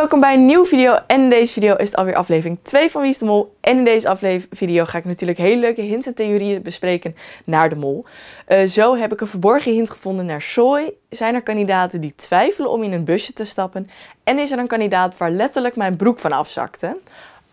welkom bij een nieuwe video. En in deze video is het alweer aflevering 2 van Wie is de Mol. En in deze aflevering ga ik natuurlijk hele leuke hints en theorieën bespreken naar de mol. Eh, zo heb ik een verborgen hint gevonden naar Soy. Zijn er kandidaten die twijfelen om in een busje te stappen? En is er een kandidaat waar letterlijk mijn broek van afzakte?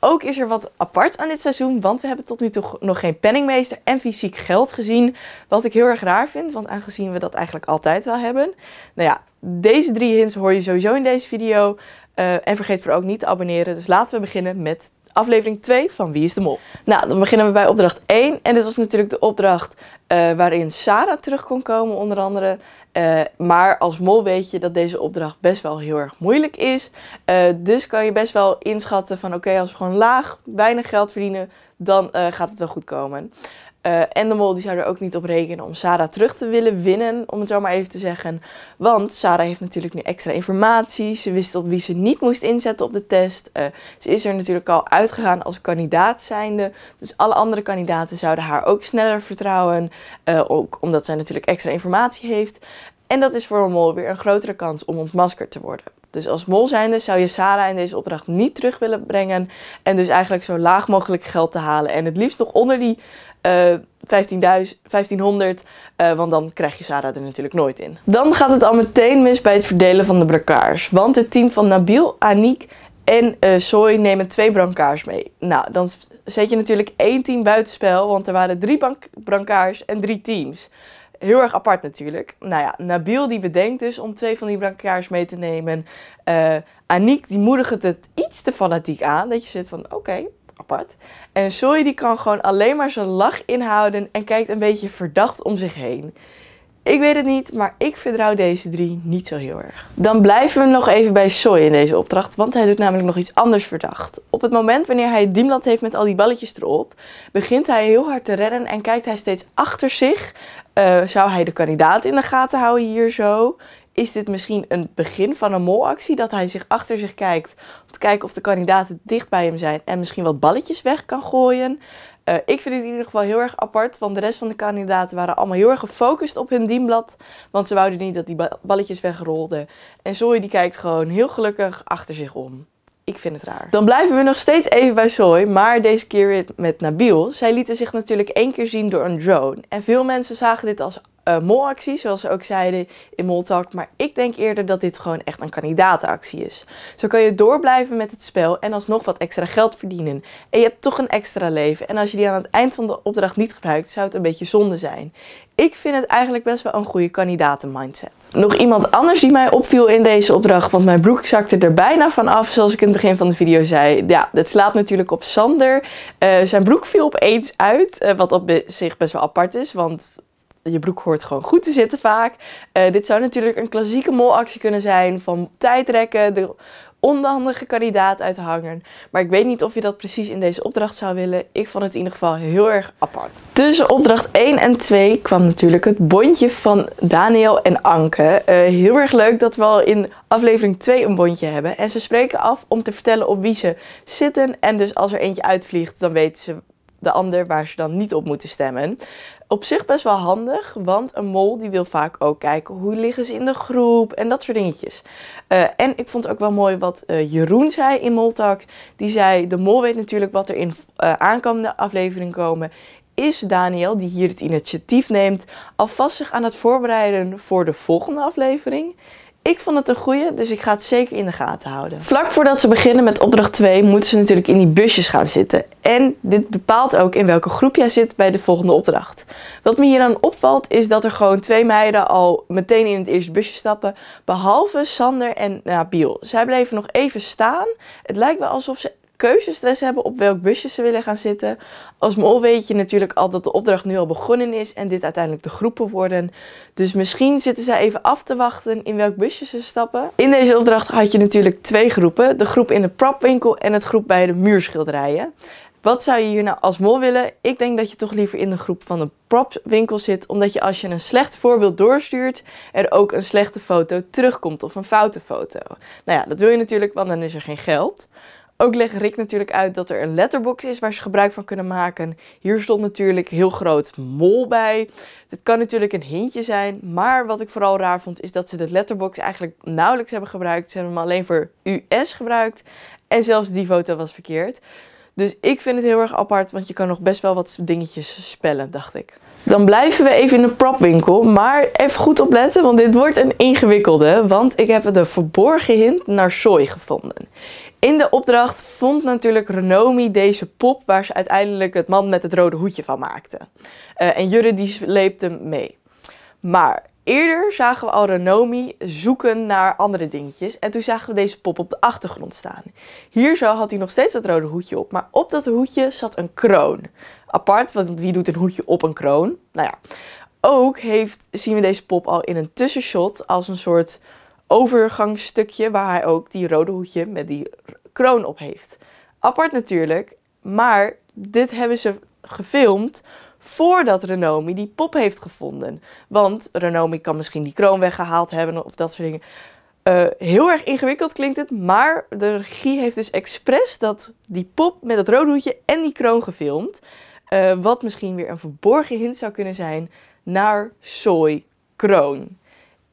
Ook is er wat apart aan dit seizoen, want we hebben tot nu toe nog geen penningmeester en fysiek geld gezien. Wat ik heel erg raar vind, want aangezien we dat eigenlijk altijd wel hebben. Nou ja, deze drie hints hoor je sowieso in deze video. Eh, en vergeet voor ook niet te abonneren. Dus laten we beginnen met aflevering 2 van Wie is de Mol? Nou, dan beginnen we bij opdracht 1. En dit was natuurlijk de opdracht eh, waarin Sarah terug kon komen, onder andere. Eh, maar als mol weet je dat deze opdracht best wel heel erg moeilijk is. dus kan je best wel inschatten van oké, als we gewoon laag, weinig geld verdienen, dan gaat het wel goed komen en eh, de mol die zou er ook niet op rekenen om Sarah terug te willen winnen, om het zo maar even te zeggen. Want Sarah heeft natuurlijk nu extra informatie. Ze wist op wie ze niet moest inzetten op de test. Eh, ze is er natuurlijk al uitgegaan als kandidaat zijnde. Dus alle andere kandidaten zouden haar ook sneller vertrouwen. Eh, ook omdat zij natuurlijk extra informatie heeft. En dat is voor de mol weer een grotere kans om ontmaskerd te worden. Dus als mol zijnde zou je Sarah in deze opdracht niet terug willen brengen. En dus eigenlijk zo laag mogelijk geld te halen. En het liefst nog onder die 15.000, eh, 1500, eh, want dan krijg je Sarah er natuurlijk nooit in. Dan gaat het al meteen mis bij het verdelen van de brancards. Want het team van Nabil, Aniek en uh, Soy nemen twee brancards mee. Nou, dan zet je natuurlijk één team buitenspel, want er waren drie brancards en drie teams heel erg apart natuurlijk. Nou ja, Nabil die bedenkt dus om twee van die blankaars mee te nemen. Uh, Aniek die moedigt het iets te fanatiek aan. Dat je zit van oké, apart. En Zoe die kan gewoon alleen maar zijn lach inhouden en kijkt een beetje verdacht om zich heen. Ik weet het niet, maar ik vertrouw deze drie niet zo heel erg. Dan blijven we nog even bij Soy in deze opdracht, want hij doet namelijk nog iets anders verdacht. Op het moment wanneer hij het diemland heeft met al die balletjes erop, begint hij heel hard te rennen en kijkt hij steeds achter zich. Eh, zou hij de kandidaat in de gaten houden hier zo? Is dit misschien een begin van een molactie dat hij zich achter zich kijkt om te kijken of de kandidaten dicht bij hem zijn en misschien wat balletjes weg kan gooien? Eh, ik vind het in ieder geval heel erg apart, want de rest van de kandidaten waren allemaal heel erg gefocust op hun dienblad. Want ze wouden niet dat die balletjes wegrolden. En Zoe die kijkt gewoon heel gelukkig achter zich om. Ik vind het raar. Dan blijven we nog steeds even bij zoey maar deze keer met Nabil. Zij lieten zich natuurlijk één keer zien door een drone. En veel mensen zagen dit als eh, molactie, zoals ze ook zeiden in Moltak. Maar ik denk eerder dat dit gewoon echt een kandidatenactie is. Zo kan je door blijven met het spel en alsnog wat extra geld verdienen. En je hebt toch een extra leven. En als je die aan het eind van de opdracht niet gebruikt, zou het een beetje zonde zijn. Ik vind het eigenlijk best wel een goede kandidatenmindset. Nog iemand anders die mij opviel in deze opdracht, want mijn broek zakte er bijna van af, zoals ik in het begin van de video zei. Ja, dat slaat natuurlijk op Sander. Eh, zijn broek viel opeens uit, eh, wat op zich best wel apart is, want je broek hoort gewoon goed te zitten vaak. Eh, dit zou natuurlijk een klassieke molactie kunnen zijn van tijdrekken, de onhandige kandidaat uithangen. Maar ik weet niet of je dat precies in deze opdracht zou willen. Ik vond het in ieder geval heel erg apart. Tussen opdracht 1 en 2 kwam natuurlijk het bondje van Daniel en Anke. Eh, heel erg leuk dat we al in aflevering 2 een bondje hebben. En ze spreken af om te vertellen op wie ze zitten. En dus als er eentje uitvliegt, dan weten ze de ander waar ze dan niet op moeten stemmen op zich best wel handig, want een mol die wil vaak ook kijken hoe liggen ze in de groep en dat soort dingetjes. Eh, en ik vond ook wel mooi wat eh, Jeroen zei in Moltak. Die zei, de mol weet natuurlijk wat er in eh, aankomende aflevering komen. Is Daniel, die hier het initiatief neemt, alvast zich aan het voorbereiden voor de volgende aflevering? Ik vond het een goeie, dus ik ga het zeker in de gaten houden. Vlak voordat ze beginnen met opdracht 2 moeten ze natuurlijk in die busjes gaan zitten. En dit bepaalt ook in welke groep jij zit bij de volgende opdracht. Wat me hier dan opvalt is dat er gewoon twee meiden al meteen in het eerste busje stappen. Behalve Sander en Nabil. Nou, Zij bleven nog even staan. Het lijkt wel alsof ze keuzestress hebben op welk busje ze willen gaan zitten. Als mol weet je natuurlijk al dat de opdracht nu al begonnen is en dit uiteindelijk de groepen worden. Dus misschien zitten zij even af te wachten in welk busje ze stappen. In deze opdracht had je natuurlijk twee groepen. De groep in de propwinkel en het groep bij de muurschilderijen. Wat zou je hier nou als mol willen? Ik denk dat je toch liever in de groep van de propwinkel zit, omdat je als je een slecht voorbeeld doorstuurt, er ook een slechte foto terugkomt of een foute foto. Nou ja, dat wil je natuurlijk, want dan is er geen geld. Ook legt Rick natuurlijk uit dat er een letterbox is waar ze gebruik van kunnen maken. Hier stond natuurlijk heel groot mol bij. Dit kan natuurlijk een hintje zijn, maar wat ik vooral raar vond is dat ze de letterbox eigenlijk nauwelijks hebben gebruikt. Ze hebben hem alleen voor US gebruikt en zelfs die foto was verkeerd. Dus ik vind het heel erg apart, want je kan nog best wel wat dingetjes spellen, dacht ik. Dan blijven we even in de propwinkel, maar even goed opletten, want dit wordt een ingewikkelde. Want ik heb de verborgen hint naar sooi gevonden. In de opdracht vond natuurlijk Renomi deze pop waar ze uiteindelijk het man met het rode hoedje van maakte. Eh, en Jurre die sleepte hem mee. Maar eerder zagen we al Renomi zoeken naar andere dingetjes en toen zagen we deze pop op de achtergrond staan. Hier zo had hij nog steeds dat rode hoedje op, maar op dat hoedje zat een kroon. Apart, want wie doet een hoedje op een kroon? Nou ja. Ook heeft, zien we deze pop al in een tussenshot als een soort overgangsstukje waar hij ook die rode hoedje met die kroon op heeft. Apart natuurlijk, maar dit hebben ze gefilmd voordat Renomi die pop heeft gevonden. Want Renomi kan misschien die kroon weggehaald hebben of dat soort dingen. Eh, heel erg ingewikkeld klinkt het, maar de regie heeft dus expres dat, die pop met dat rode hoedje en die kroon gefilmd. Eh, wat misschien weer een verborgen hint zou kunnen zijn naar Soy Kroon.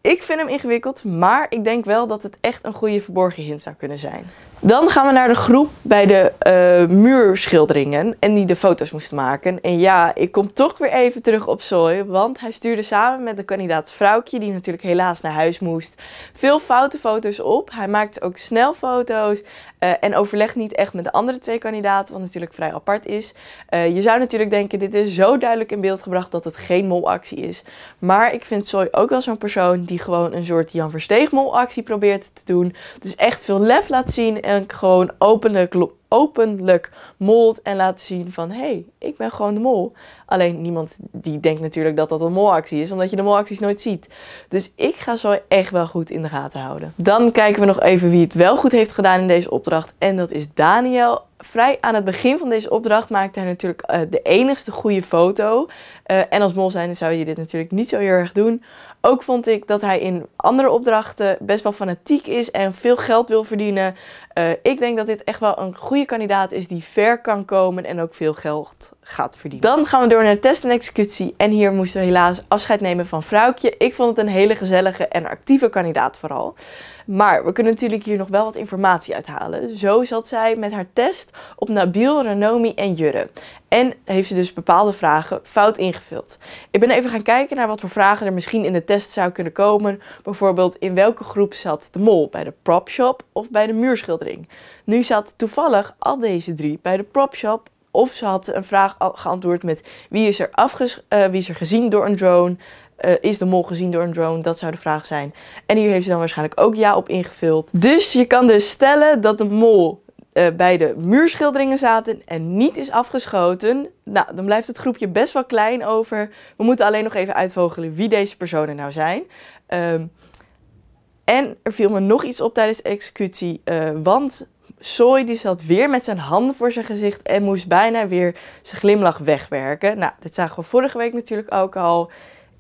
Ik vind hem ingewikkeld, maar ik denk wel dat het echt een goede verborgen hint zou kunnen zijn. Dan gaan we naar de groep bij de eh, muurschilderingen en die de foto's moesten maken. En ja, ik kom toch weer even terug op Zoey, want hij stuurde samen met de kandidaat Vrouwtje, die natuurlijk helaas naar huis moest, veel foute foto's op. Hij maakt ook snel foto's eh, en overlegt niet echt met de andere twee kandidaten, wat natuurlijk vrij apart is. Eh, je zou natuurlijk denken, dit is zo duidelijk in beeld gebracht dat het geen molactie is. Maar ik vind Zoey ook wel zo'n persoon die gewoon een soort Jan Versteeg molactie probeert te doen. Dus echt veel lef laat zien en gewoon openlijk, openlijk molt en laten zien van... hé, hey, ik ben gewoon de mol. Alleen niemand die denkt natuurlijk dat dat een molactie is... omdat je de molacties nooit ziet. Dus ik ga zo echt wel goed in de gaten houden. Dan kijken we nog even wie het wel goed heeft gedaan in deze opdracht. En dat is Daniel. Vrij aan het begin van deze opdracht maakte hij natuurlijk eh, de enigste goede foto. Eh, en als mol zijn zou je dit natuurlijk niet zo heel erg doen... Ook vond ik dat hij in andere opdrachten best wel fanatiek is en veel geld wil verdienen. Eh, ik denk dat dit echt wel een goede kandidaat is die ver kan komen en ook veel geld gaat verdienen. Dan gaan we door naar de test en executie. En hier moesten we helaas afscheid nemen van Vrouwtje. Ik vond het een hele gezellige en actieve kandidaat vooral. Maar we kunnen natuurlijk hier nog wel wat informatie uithalen. Zo zat zij met haar test op Nabil, Renomi en Jurre. En heeft ze dus bepaalde vragen fout ingevuld. Ik ben even gaan kijken naar wat voor vragen er misschien in de test zou kunnen komen. Bijvoorbeeld in welke groep zat de mol? Bij de prop shop of bij de Muurschildering. Nu zat toevallig al deze drie bij de propshop. Of ze had een vraag geantwoord met wie is er, afges eh, wie is er gezien door een drone? Eh, is de mol gezien door een drone? Dat zou de vraag zijn. En hier heeft ze dan waarschijnlijk ook ja op ingevuld. Dus je kan dus stellen dat de mol eh, bij de muurschilderingen zaten en niet is afgeschoten. Nou, dan blijft het groepje best wel klein over. We moeten alleen nog even uitvogelen wie deze personen nou zijn. Ehm, en er viel me nog iets op tijdens de executie, eh, want Soy die zat weer met zijn handen voor zijn gezicht en moest bijna weer zijn glimlach wegwerken. Nou, dit zagen we vorige week natuurlijk ook al.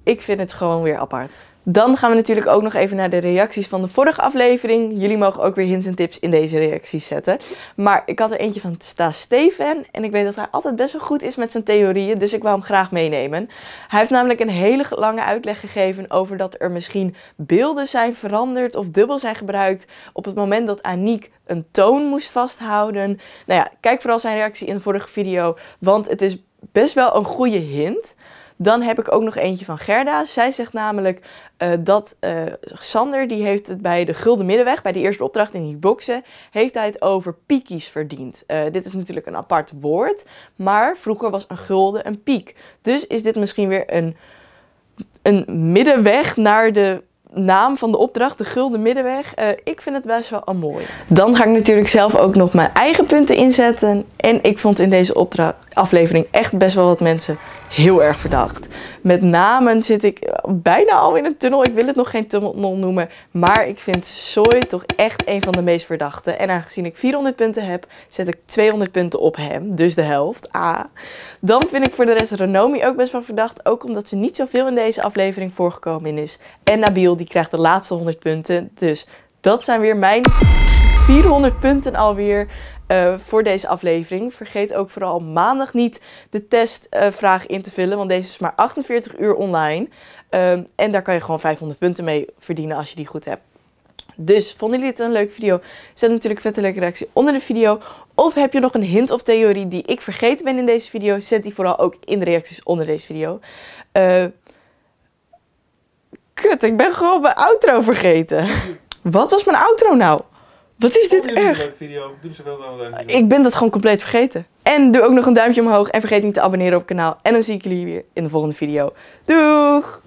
Ik vind het gewoon weer apart. Dan gaan we natuurlijk ook nog even naar de reacties van de vorige aflevering. Jullie mogen ook weer hints en tips in deze reacties zetten. Maar ik had er eentje van Sta Steven. En ik weet dat hij altijd best wel goed is met zijn theorieën. Dus ik wou hem graag meenemen. Hij heeft namelijk een hele lange uitleg gegeven over dat er misschien beelden zijn veranderd of dubbel zijn gebruikt. op het moment dat Aniek een toon moest vasthouden. Nou ja, kijk vooral zijn reactie in de vorige video. Want het is best wel een goede hint. Dan heb ik ook nog eentje van Gerda. Zij zegt namelijk eh, dat uh, Sander, die heeft het bij de Gulden Middenweg, bij de eerste opdracht in die boxen heeft hij het over piekies verdiend. Eh, dit is natuurlijk een apart woord, maar vroeger was een gulden een piek. Dus is dit misschien weer een, een middenweg naar de naam van de opdracht, de Gulden Middenweg. ik vind het best wel al mooi. Dan ga ik natuurlijk zelf ook nog mijn eigen punten inzetten. En ik vond in deze opdracht aflevering echt best wel wat mensen heel erg verdacht. Met name zit ik bijna al in een tunnel. Ik wil het nog geen tunnel noemen. Maar ik vind Soy toch echt een van de meest verdachte. En aangezien ik 400 punten heb, zet ik 200 punten op hem. Dus de helft. a. Dan vind ik voor de rest Renomi ook best wel verdacht. Ook omdat ze niet zoveel in deze aflevering voorgekomen is. En Nabil die krijgt de laatste 100 punten. Dus dat zijn weer mijn 400 punten alweer. Eh, voor deze aflevering. Vergeet ook vooral maandag niet de testvraag eh, in te vullen, want deze is maar 48 uur online. Ehm, en daar kan je gewoon 500 punten mee verdienen als je die goed hebt. Dus vonden jullie dit een leuke video? Zet natuurlijk een vette leuke reactie onder de video. Of heb je nog een hint of theorie die ik vergeten ben in deze video? Zet die vooral ook in de reacties onder deze video. Eh, kut, ik ben gewoon mijn outro vergeten. Wat was mijn outro nou? Wat is dit erg? Leuk video. Doe zoveel leuk. Ik ben dat gewoon compleet vergeten. En doe ook nog een duimpje omhoog. En vergeet niet te abonneren op het kanaal. En dan zie ik jullie weer in de volgende video. Doeg!